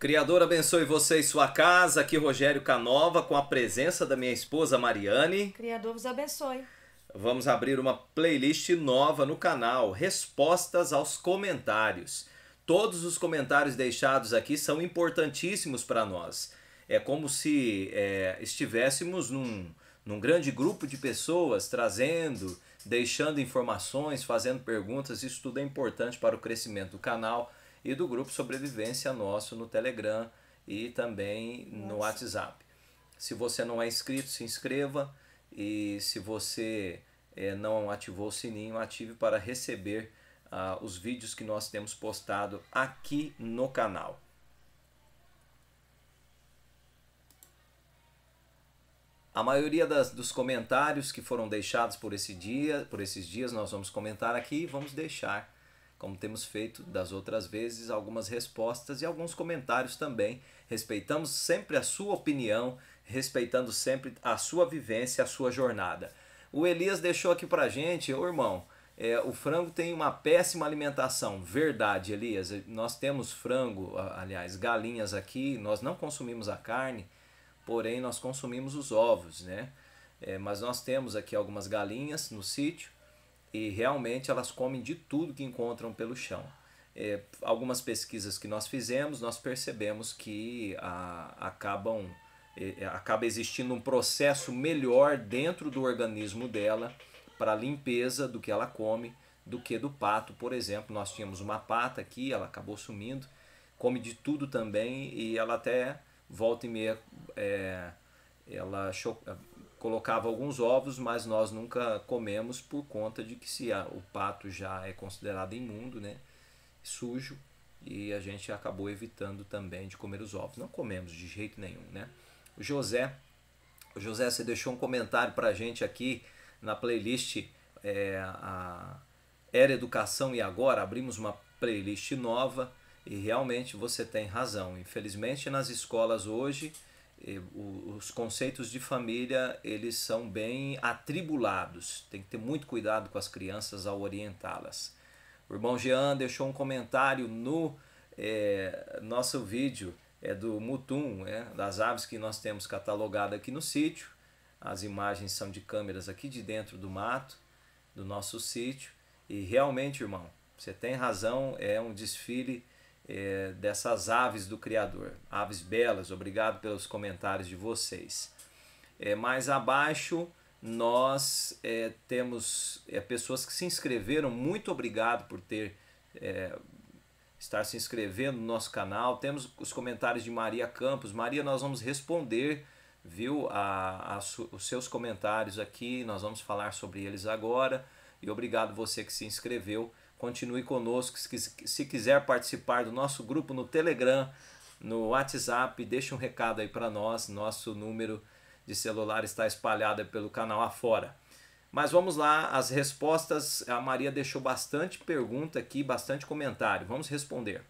Criador abençoe você e sua casa. Aqui Rogério Canova com a presença da minha esposa Mariane. Criador vos abençoe. Vamos abrir uma playlist nova no canal, respostas aos comentários. Todos os comentários deixados aqui são importantíssimos para nós. É como se é, estivéssemos num, num grande grupo de pessoas trazendo, deixando informações, fazendo perguntas. Isso tudo é importante para o crescimento do canal e do grupo Sobrevivência nosso no Telegram e também Nossa. no WhatsApp. Se você não é inscrito, se inscreva e se você é, não ativou o sininho, ative para receber uh, os vídeos que nós temos postado aqui no canal. A maioria das, dos comentários que foram deixados por esse dia, por esses dias, nós vamos comentar aqui e vamos deixar como temos feito das outras vezes, algumas respostas e alguns comentários também. Respeitamos sempre a sua opinião, respeitando sempre a sua vivência, a sua jornada. O Elias deixou aqui pra gente, ô irmão, é, o frango tem uma péssima alimentação. Verdade, Elias. Nós temos frango, aliás, galinhas aqui, nós não consumimos a carne, porém nós consumimos os ovos, né? É, mas nós temos aqui algumas galinhas no sítio e realmente elas comem de tudo que encontram pelo chão. É, algumas pesquisas que nós fizemos, nós percebemos que a, acabam é, é acaba existindo um processo melhor dentro do organismo dela para limpeza do que ela come do que do pato, por exemplo. Nós tínhamos uma pata aqui, ela acabou sumindo, come de tudo também e ela até volta e meia é, ela colocava alguns ovos, mas nós nunca comemos por conta de que se a, o pato já é considerado imundo, né, sujo, e a gente acabou evitando também de comer os ovos. Não comemos de jeito nenhum, né? O José, o José, você deixou um comentário para a gente aqui na playlist é, a Era Educação e Agora, abrimos uma playlist nova e realmente você tem razão. Infelizmente nas escolas hoje os conceitos de família eles são bem atribulados. Tem que ter muito cuidado com as crianças ao orientá-las. O irmão Jean deixou um comentário no é, nosso vídeo é do mutum, é, das aves que nós temos catalogado aqui no sítio. As imagens são de câmeras aqui de dentro do mato, do nosso sítio. E realmente, irmão, você tem razão, é um desfile é, dessas aves do Criador. Aves belas, obrigado pelos comentários de vocês. É, mais abaixo nós é, temos é, pessoas que se inscreveram, muito obrigado por ter é, estar se inscrevendo no nosso canal. Temos os comentários de Maria Campos. Maria, nós vamos responder viu a, a su, os seus comentários aqui, nós vamos falar sobre eles agora. E obrigado você que se inscreveu. Continue conosco. Se quiser participar do nosso grupo no Telegram, no WhatsApp, deixe um recado aí para nós. Nosso número de celular está espalhado pelo canal afora. Mas vamos lá, as respostas. A Maria deixou bastante pergunta aqui, bastante comentário. Vamos responder.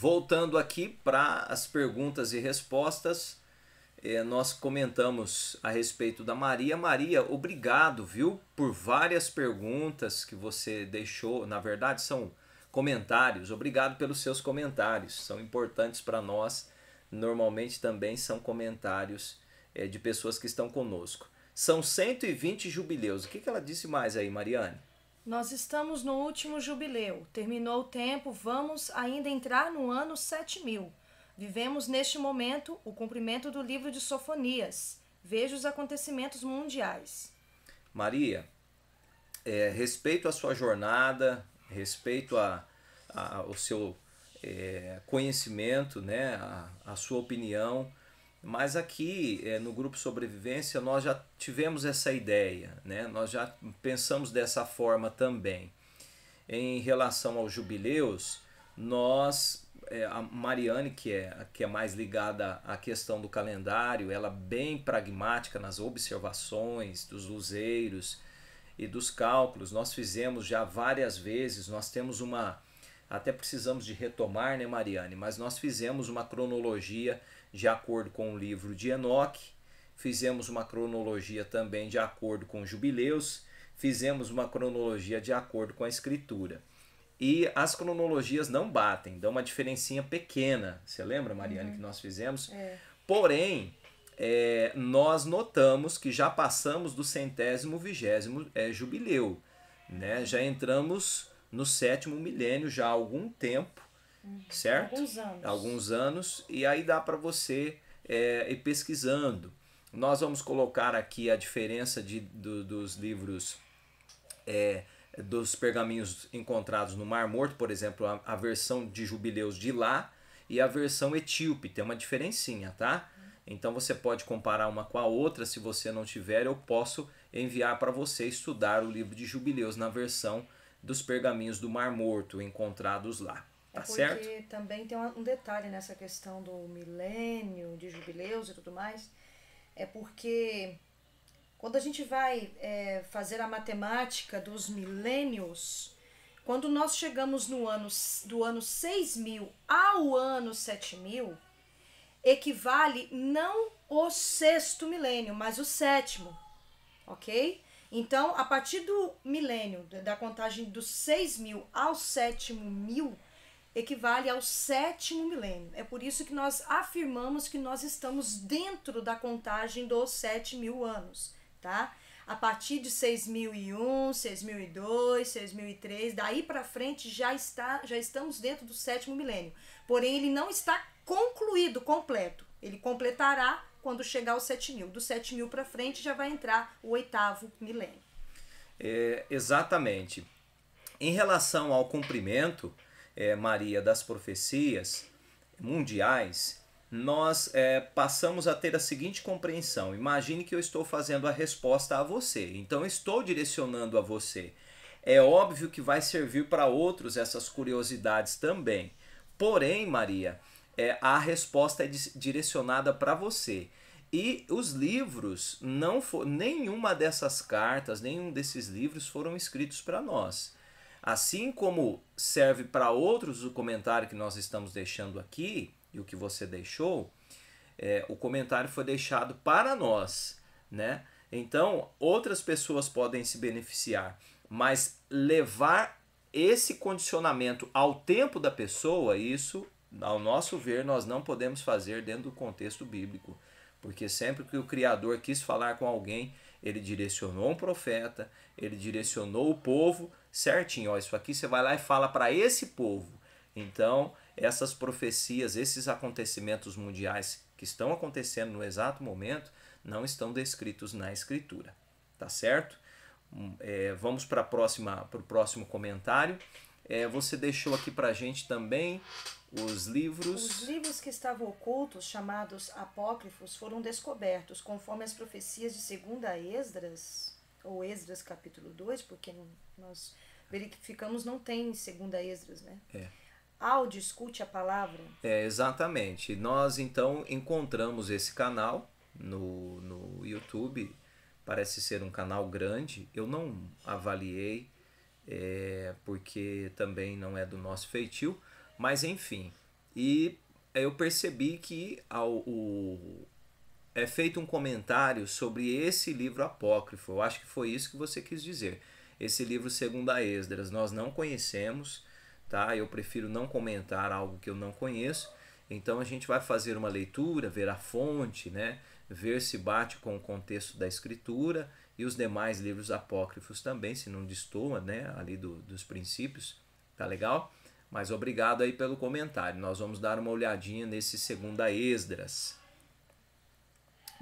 voltando aqui para as perguntas e respostas, eh, nós comentamos a respeito da Maria. Maria, obrigado, viu, por várias perguntas que você deixou. Na verdade, são comentários. Obrigado pelos seus comentários, são importantes para nós. Normalmente também são comentários eh, de pessoas que estão conosco. São 120 jubileus. O que, que ela disse mais aí, Mariane? Nós estamos no último jubileu. Terminou o tempo, vamos ainda entrar no ano 7000. Vivemos neste momento o cumprimento do livro de Sofonias. Veja os acontecimentos mundiais. Maria, é, respeito à sua jornada, respeito a, a, ao seu é, conhecimento, né, a, a sua opinião, mas aqui eh, no grupo Sobrevivência nós já tivemos essa ideia, né? nós já pensamos dessa forma também. Em relação aos jubileus, nós, eh, a Mariane, que é, que é mais ligada à questão do calendário, ela é bem pragmática nas observações dos luzeiros e dos cálculos, nós fizemos já várias vezes, nós temos uma. Até precisamos de retomar, né, Mariane? Mas nós fizemos uma cronologia de acordo com o livro de Enoque, fizemos uma cronologia também de acordo com Jubileus, fizemos uma cronologia de acordo com a Escritura. E as cronologias não batem, dão uma diferencinha pequena. Você lembra, Mariane, uhum. que nós fizemos? É. Porém, é, nós notamos que já passamos do centésimo vigésimo é, jubileu. Né? Já entramos no sétimo milênio já há algum tempo Uhum. certo? Alguns anos. Alguns anos, e aí dá para você é, ir pesquisando. Nós vamos colocar aqui a diferença de, do, dos livros, é, dos pergaminhos encontrados no Mar Morto, por exemplo, a, a, versão de Jubileus de lá e a versão etíope, tem uma diferencinha, tá? Uhum. Então você pode comparar uma com a outra, se você não tiver, eu posso enviar para você estudar o livro de Jubileus na versão dos pergaminhos do Mar Morto encontrados lá. Tá é porque certo? também tem um detalhe nessa questão do milênio, de jubileus e tudo mais. É porque quando a gente vai é, fazer a matemática dos milênios, quando nós chegamos no ano do ano 6000 ao ano 7000, equivale não o sexto milênio, mas o sétimo, ok? Então, a partir do milênio, da contagem dos 6000 ao sétimo mil, equivale ao sétimo milênio. É por isso que nós afirmamos que nós estamos dentro da contagem dos sete mil anos, tá? A partir de 6001, 6002, 6003, daí para frente já está, já estamos dentro do sétimo milênio. Porém, ele não está concluído, completo. Ele completará quando chegar aos 7000. Do 7000 para frente já vai entrar o oitavo milênio. É, exatamente. Em relação ao cumprimento, é, Maria, das profecias mundiais, nós é, passamos a ter a seguinte compreensão: imagine que eu estou fazendo a resposta a você, então estou direcionando a você. É óbvio que vai servir para outros essas curiosidades também. Porém, Maria, é, a resposta é direcionada para você. E os livros, não for, nenhuma dessas cartas, nenhum desses livros foram escritos para nós. Assim como serve para outros o comentário que nós estamos deixando aqui e o que você deixou, é, o comentário foi deixado para nós, né? Então, outras pessoas podem se beneficiar, mas levar esse condicionamento ao tempo da pessoa, isso, ao nosso ver, nós não podemos fazer dentro do contexto bíblico. Porque sempre que o Criador quis falar com alguém, ele direcionou um profeta, ele direcionou o povo certinho, ó, isso aqui você vai lá e fala para esse povo. Então, essas profecias, esses acontecimentos mundiais que estão acontecendo no exato momento, não estão descritos na escritura, tá certo? Hum, é, vamos para o próximo comentário. É, você deixou aqui para gente também os livros. Os livros que estavam ocultos, chamados apócrifos, foram descobertos, conforme as profecias de 2 Esdras, ou Esdras capítulo 2, porque nós verificamos não tem segunda Esdras, né? É. escute a palavra. É, exatamente. Nós então encontramos esse canal no, no YouTube, parece ser um canal grande, eu não avaliei, é, porque também não é do nosso feitio, mas enfim. E eu percebi que ao, o, é feito um comentário sobre esse livro apócrifo, eu acho que foi isso que você quis dizer esse livro segundo a Esdras. Nós não conhecemos, tá? Eu prefiro não comentar algo que eu não conheço. Então a gente vai fazer uma leitura, ver a fonte, né? Ver se bate com o contexto da escritura e os demais livros apócrifos também, se não destoa, né? Ali do, dos princípios, tá legal? Mas obrigado aí pelo comentário. Nós vamos dar uma olhadinha nesse segundo a Esdras.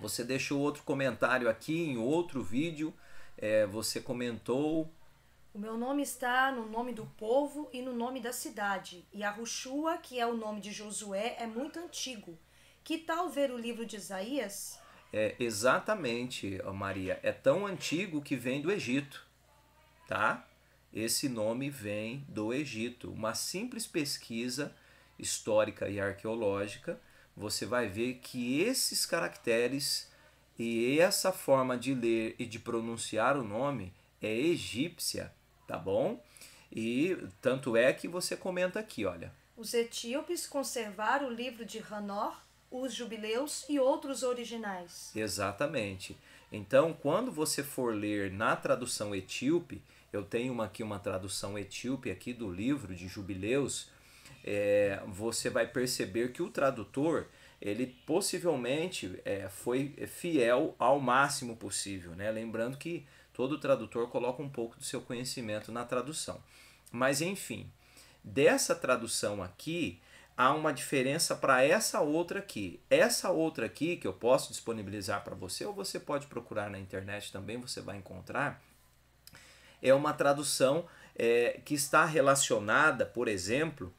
Você deixou outro comentário aqui em outro vídeo é, você comentou. O meu nome está no nome do povo e no nome da cidade. E a Ruxua, que é o nome de Josué, é muito antigo. Que tal ver o livro de Isaías? É, exatamente, Maria. É tão antigo que vem do Egito, tá? Esse nome vem do Egito. Uma simples pesquisa histórica e arqueológica, você vai ver que esses caracteres e essa forma de ler e de pronunciar o nome é egípcia, tá bom? E tanto é que você comenta aqui, olha. Os etíopes conservaram o livro de Hanor, os jubileus e outros originais. Exatamente. Então, quando você for ler na tradução etíope, eu tenho aqui uma tradução etíope aqui do livro de Jubileus, é, você vai perceber que o tradutor ele possivelmente é, foi fiel ao máximo possível, né? Lembrando que todo tradutor coloca um pouco do seu conhecimento na tradução. Mas enfim, dessa tradução aqui há uma diferença para essa outra aqui. Essa outra aqui que eu posso disponibilizar para você ou você pode procurar na internet também, você vai encontrar. É uma tradução é, que está relacionada, por exemplo,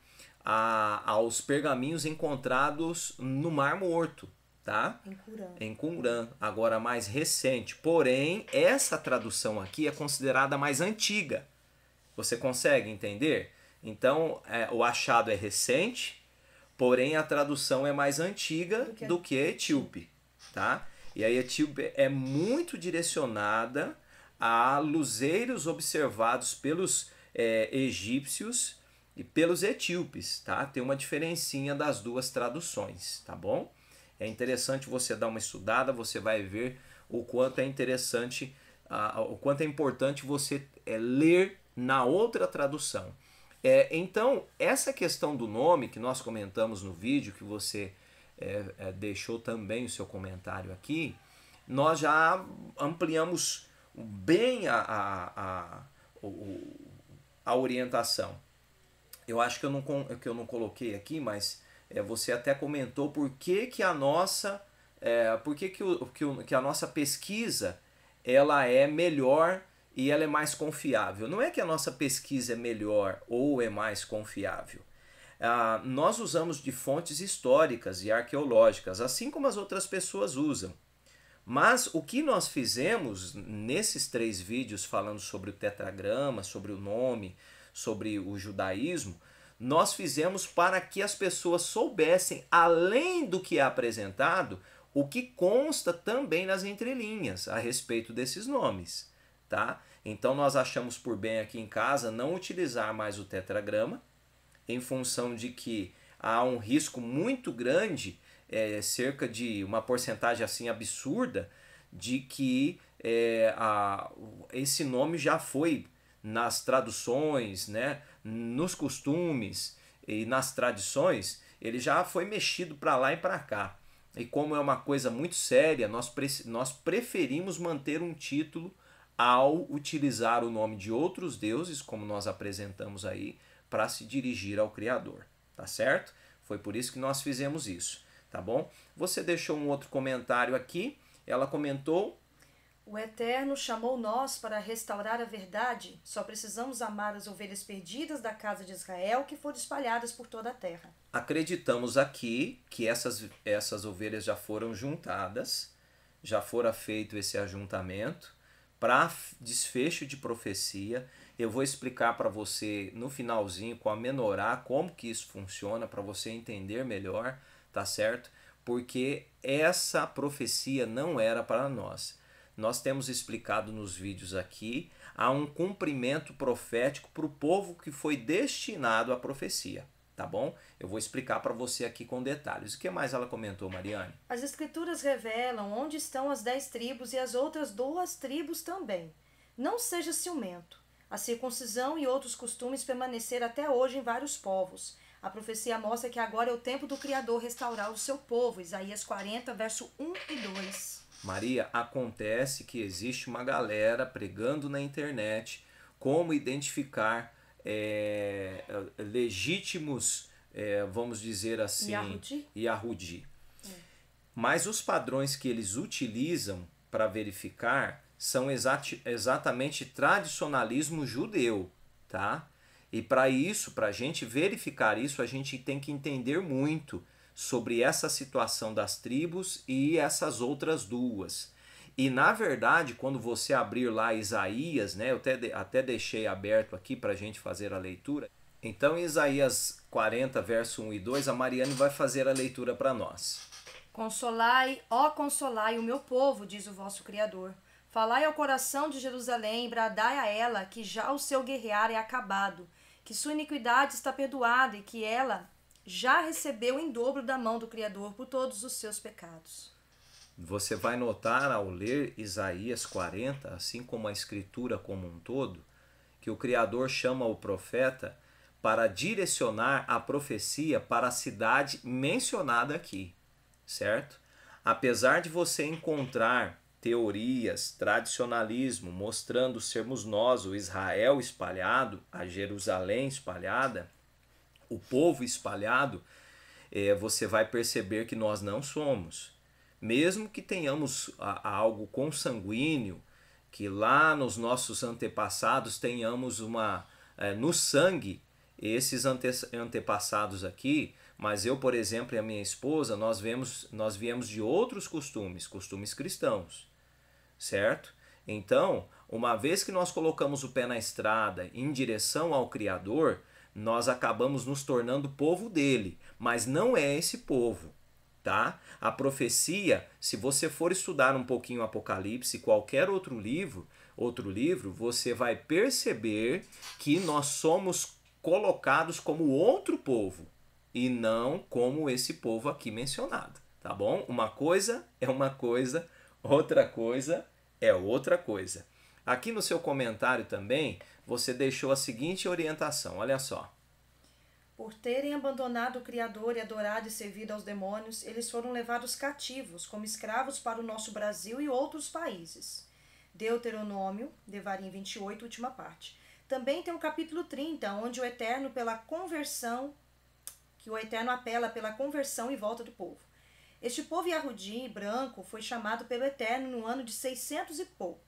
a, aos pergaminhos encontrados no Mar Morto, tá? Em Qumran. Em Qumran, agora mais recente. Porém, essa tradução aqui é considerada mais antiga. Você consegue entender? Então, é, o achado é recente, porém a tradução é mais antiga do que, do que etíope, tá? E a etíope é muito direcionada a luzeiros observados pelos é, egípcios e pelos etíopes, tá? Tem uma diferencinha das duas traduções, tá bom? É interessante você dar uma estudada, você vai ver o quanto é interessante, uh, o quanto é importante você é, ler na outra tradução. É, então, essa questão do nome que nós comentamos no vídeo, que você é, é deixou também o seu comentário aqui, nós já ampliamos bem a, a, a, a orientação eu acho que eu não, que eu não coloquei aqui, mas é, você até comentou por que, que a nossa é, por que, que, o, que, o, que a nossa pesquisa ela é melhor e ela é mais confiável. Não é que a nossa pesquisa é melhor ou é mais confiável. Ah, nós usamos de fontes históricas e arqueológicas, assim como as outras pessoas usam. Mas o que nós fizemos nesses três vídeos falando sobre o tetragrama, sobre o nome, sobre o judaísmo, nós fizemos para que as pessoas soubessem, além do que é apresentado, o que consta também nas entrelinhas a respeito desses nomes, tá? Então nós achamos por bem aqui em casa não utilizar mais o tetragrama, em função de que há um risco muito grande, é, cerca de uma porcentagem assim absurda, de que é, a, esse nome já foi nas traduções, né, nos costumes e nas tradições, ele já foi mexido para lá e para cá. E como é uma coisa muito séria, nós, pre nós preferimos manter um título ao utilizar o nome de outros deuses, como nós apresentamos aí, para se dirigir ao Criador, tá certo? Foi por isso que nós fizemos isso, tá bom? Você deixou um outro comentário aqui, ela comentou o Eterno chamou nós para restaurar a verdade. Só precisamos amar as ovelhas perdidas da casa de Israel que foram espalhadas por toda a terra. Acreditamos aqui que essas, essas ovelhas já foram juntadas, já fora feito esse ajuntamento. Para desfecho de profecia, eu vou explicar para você no finalzinho com a menorá como que isso funciona para você entender melhor, tá certo? Porque essa profecia não era para nós nós temos explicado nos vídeos aqui, há um cumprimento profético para o povo que foi destinado à profecia. Tá bom? Eu vou explicar para você aqui com detalhes. O que mais ela comentou, Mariane? As escrituras revelam onde estão as dez tribos e as outras duas tribos também. Não seja ciumento. A circuncisão e outros costumes permaneceram até hoje em vários povos. A profecia mostra que agora é o tempo do Criador restaurar o seu povo. Isaías 40, verso 1 e 2. Maria, acontece que existe uma galera pregando na internet como identificar é, legítimos, é, vamos dizer assim, Yahudi. Yahudi. É. Mas os padrões que eles utilizam para verificar são exati, exatamente tradicionalismo judeu, tá? E para isso, para a gente verificar isso, a gente tem que entender muito sobre essa situação das tribos e essas outras duas. E na verdade, quando você abrir lá Isaías, né, eu até, até deixei aberto aqui para a gente fazer a leitura. Então, em Isaías 40, verso 1 e 2, a Mariane vai fazer a leitura para nós. Consolai, ó consolai o meu povo, diz o vosso Criador. Falai ao coração de Jerusalém, bradai a ela que já o seu guerrear é acabado, que sua iniquidade está perdoada e que ela já recebeu em dobro da mão do Criador por todos os seus pecados. Você vai notar ao ler Isaías 40, assim como a Escritura como um todo, que o Criador chama o profeta para direcionar a profecia para a cidade mencionada aqui, certo? Apesar de você encontrar teorias, tradicionalismo, mostrando sermos nós o Israel espalhado, a Jerusalém espalhada, o povo espalhado, é, você vai perceber que nós não somos. Mesmo que tenhamos a, a algo consanguíneo, que lá nos nossos antepassados tenhamos uma. É, no sangue, esses ante, antepassados aqui, mas eu, por exemplo, e a minha esposa, nós, vemos, nós viemos de outros costumes, costumes cristãos, certo? Então, uma vez que nós colocamos o pé na estrada em direção ao Criador, nós acabamos nos tornando povo dele, mas não é esse povo, tá? A profecia, se você for estudar um pouquinho Apocalipse, qualquer outro livro, outro livro, você vai perceber que nós somos colocados como outro povo e não como esse povo aqui mencionado, tá bom? Uma coisa é uma coisa, outra coisa é outra coisa. Aqui no seu comentário também, você deixou a seguinte orientação: olha só. Por terem abandonado o Criador e adorado e servido aos demônios, eles foram levados cativos como escravos para o nosso Brasil e outros países. Deuteronômio, Devarim 28, última parte. Também tem o capítulo 30, onde o Eterno pela conversão, que o Eterno apela pela conversão e volta do povo. Este povo Yahudim, branco foi chamado pelo Eterno no ano de 600 e pouco.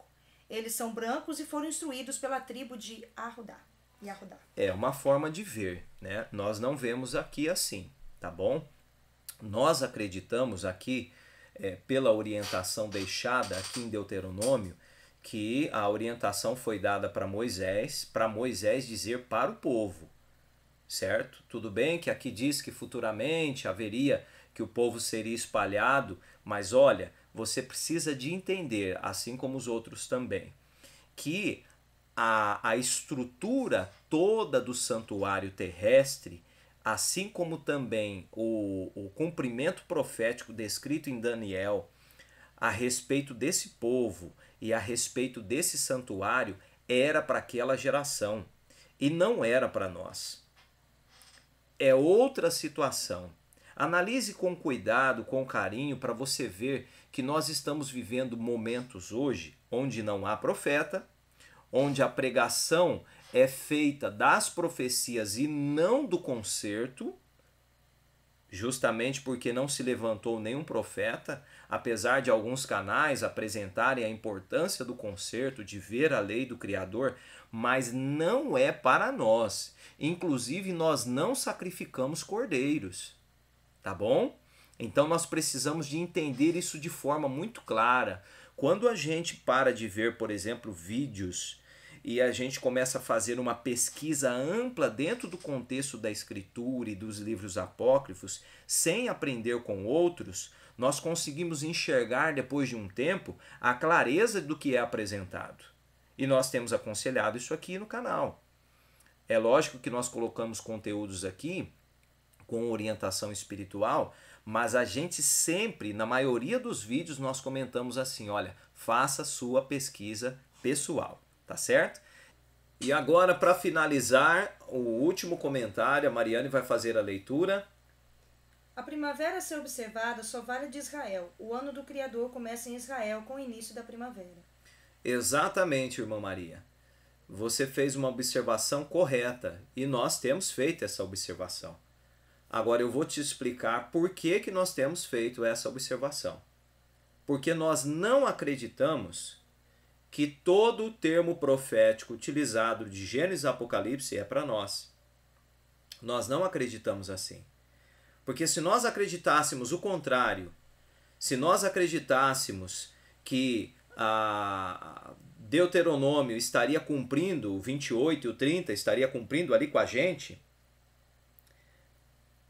Eles são brancos e foram instruídos pela tribo de Arudá. Yahudá. É uma forma de ver, né? Nós não vemos aqui assim, tá bom? Nós acreditamos aqui, é, pela orientação deixada aqui em Deuteronômio, que a orientação foi dada para Moisés, para Moisés dizer para o povo, certo? Tudo bem que aqui diz que futuramente haveria que o povo seria espalhado, mas olha, você precisa de entender, assim como os outros também, que a, a estrutura toda do santuário terrestre, assim como também o, o cumprimento profético descrito em Daniel a respeito desse povo e a respeito desse santuário, era para aquela geração e não era para nós. É outra situação. Analise com cuidado, com carinho, para você ver que nós estamos vivendo momentos hoje onde não há profeta, onde a pregação é feita das profecias e não do conserto, justamente porque não se levantou nenhum profeta, apesar de alguns canais apresentarem a importância do conserto, de ver a lei do Criador, mas não é para nós. Inclusive, nós não sacrificamos cordeiros tá bom? Então nós precisamos de entender isso de forma muito clara. Quando a gente para de ver, por exemplo, vídeos e a gente começa a fazer uma pesquisa ampla dentro do contexto da escritura e dos livros apócrifos, sem aprender com outros, nós conseguimos enxergar depois de um tempo a clareza do que é apresentado. E nós temos aconselhado isso aqui no canal. É lógico que nós colocamos conteúdos aqui com orientação espiritual, mas a gente sempre, na maioria dos vídeos, nós comentamos assim: olha, faça sua pesquisa pessoal, tá certo? E agora, para finalizar, o último comentário, a Mariane vai fazer a leitura. A primavera a ser observada só vale de Israel. O ano do Criador começa em Israel com o início da primavera. Exatamente, irmã Maria. Você fez uma observação correta e nós temos feito essa observação. Agora eu vou te explicar por que, que nós temos feito essa observação. Porque nós não acreditamos que todo o termo profético utilizado de Gênesis e Apocalipse é para nós. Nós não acreditamos assim. Porque se nós acreditássemos o contrário, se nós acreditássemos que a ah, Deuteronômio estaria cumprindo, o 28 e o 30 estaria cumprindo ali com a gente,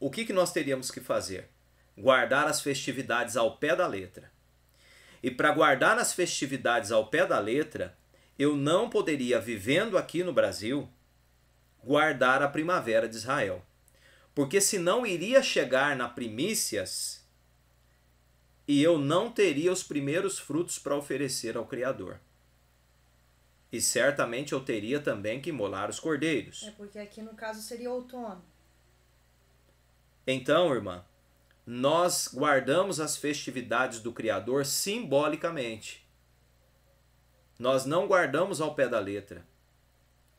o que, que nós teríamos que fazer? Guardar as festividades ao pé da letra. E para guardar as festividades ao pé da letra, eu não poderia, vivendo aqui no Brasil, guardar a primavera de Israel. Porque senão iria chegar na primícias e eu não teria os primeiros frutos para oferecer ao Criador. E certamente eu teria também que imolar os cordeiros. É porque aqui no caso seria outono. Então, irmã, nós guardamos as festividades do Criador simbolicamente. Nós não guardamos ao pé da letra,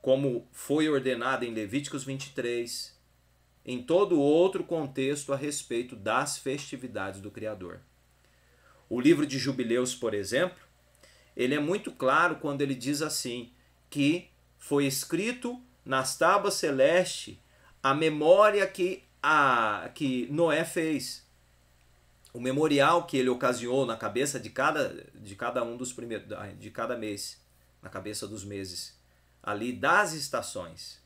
como foi ordenado em Levíticos 23, em todo outro contexto a respeito das festividades do Criador. O livro de Jubileus, por exemplo, ele é muito claro quando ele diz assim: que foi escrito nas tábuas celeste a memória que a, que Noé fez. O memorial que ele ocasionou na cabeça de cada, de cada um dos primeiros. de cada mês. Na cabeça dos meses. Ali das estações.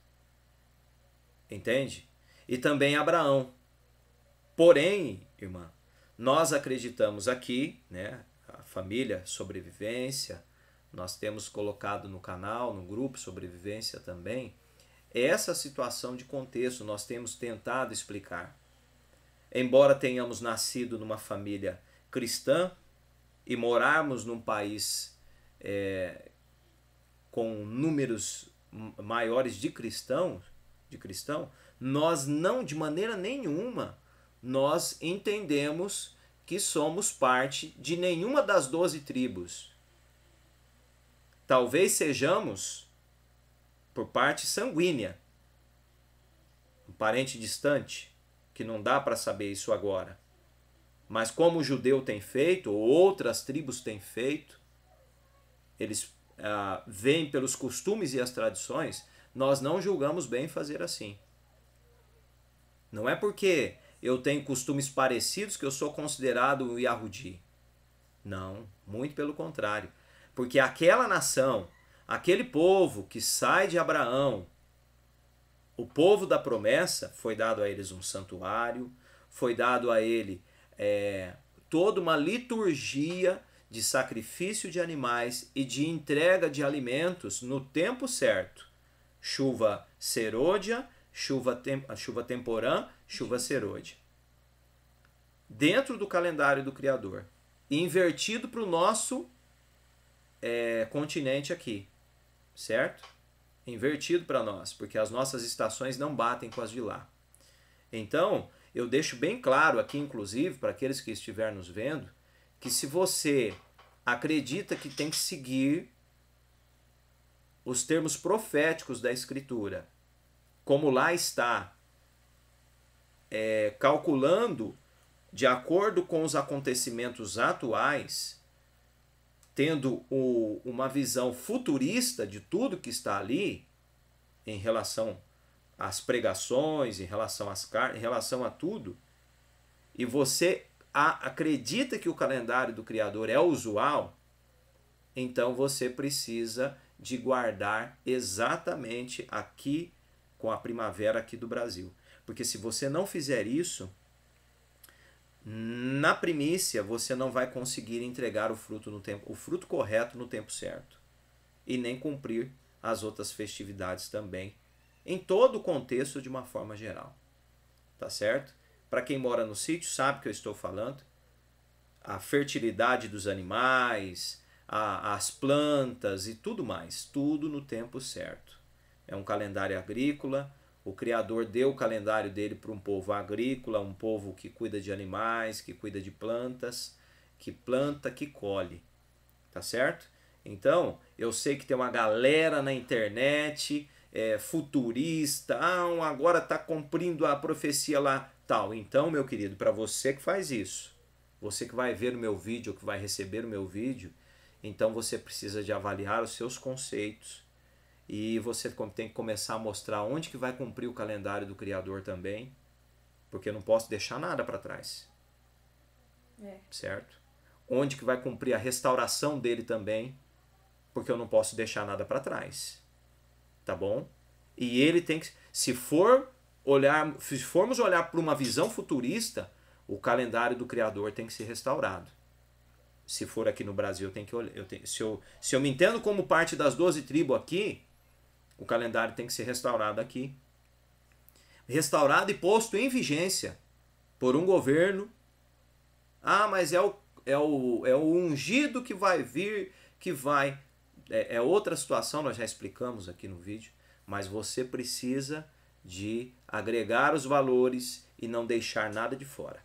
Entende? E também Abraão. Porém, irmã, nós acreditamos aqui, né? A família, sobrevivência. Nós temos colocado no canal, no grupo Sobrevivência também essa situação de contexto nós temos tentado explicar. Embora tenhamos nascido numa família cristã e morarmos num país é, com números maiores de cristãos, de cristão, nós não de maneira nenhuma nós entendemos que somos parte de nenhuma das doze tribos. Talvez sejamos por parte sanguínea. Um parente distante, que não dá para saber isso agora. Mas como o judeu tem feito, ou outras tribos têm feito, eles ah, pelos costumes e as tradições, nós não julgamos bem fazer assim. Não é porque eu tenho costumes parecidos que eu sou considerado um Yahudi. Não, muito pelo contrário. Porque aquela nação Aquele povo que sai de Abraão, o povo da promessa, foi dado a eles um santuário, foi dado a ele é, toda uma liturgia de sacrifício de animais e de entrega de alimentos no tempo certo. Chuva serôdia, chuva, tem, chuva temporã, chuva serôdia. Dentro do calendário do Criador. Invertido para o nosso é, continente aqui certo? É invertido para nós, porque as nossas estações não batem com as de lá. Então, eu deixo bem claro aqui, inclusive, para aqueles que estiverem nos vendo, que se você acredita que tem que seguir os termos proféticos da Escritura, como lá está, é, calculando de acordo com os acontecimentos atuais, tendo o, uma visão futurista de tudo que está ali, em relação às pregações, em relação às cartas, em relação a tudo, e você a, acredita que o calendário do Criador é usual, então você precisa de guardar exatamente aqui com a primavera aqui do Brasil. Porque se você não fizer isso, na primícia você não vai conseguir entregar o fruto no tempo, o fruto correto no tempo certo e nem cumprir as outras festividades também, em todo o contexto de uma forma geral. Tá certo? Para quem mora no sítio, sabe que eu estou falando. A fertilidade dos animais, a, as plantas e tudo mais, tudo no tempo certo. É um calendário agrícola, o Criador deu o calendário dele para um povo agrícola, um povo que cuida de animais, que cuida de plantas, que planta, que colhe. Tá certo? Então, eu sei que tem uma galera na internet é, futurista, ah, um agora está cumprindo a profecia lá, tal. Então, meu querido, para você que faz isso, você que vai ver o meu vídeo, que vai receber o meu vídeo, então você precisa de avaliar os seus conceitos e você tem que começar a mostrar onde que vai cumprir o calendário do Criador também, porque eu não posso deixar nada para trás. É. Certo? Onde que vai cumprir a restauração dele também, porque eu não posso deixar nada para trás. Tá bom? E ele tem que se for olhar, se formos olhar para uma visão futurista, o calendário do criador tem que ser restaurado. Se for aqui no Brasil, tem que olhar, eu tenho, se eu se eu me entendo como parte das 12 tribos aqui, o calendário tem que ser restaurado aqui. Restaurado e posto em vigência por um governo. Ah, mas é o, é o, é o ungido que vai vir, que vai. É, é outra situação, nós já explicamos aqui no vídeo. Mas você precisa de agregar os valores e não deixar nada de fora.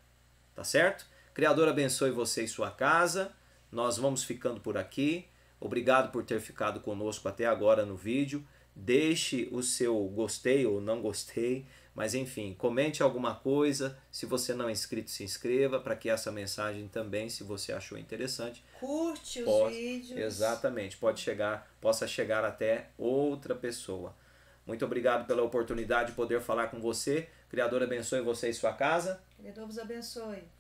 Tá certo? Criador abençoe você e sua casa. Nós vamos ficando por aqui. Obrigado por ter ficado conosco até agora no vídeo deixe o seu gostei ou não gostei, mas enfim, comente alguma coisa. Se você não é inscrito, se inscreva para que essa mensagem também, se você achou interessante, curte possa, os vídeos. Exatamente, pode chegar, possa chegar até outra pessoa. Muito obrigado pela oportunidade de poder falar com você. Criador abençoe você e sua casa. Criador vos abençoe.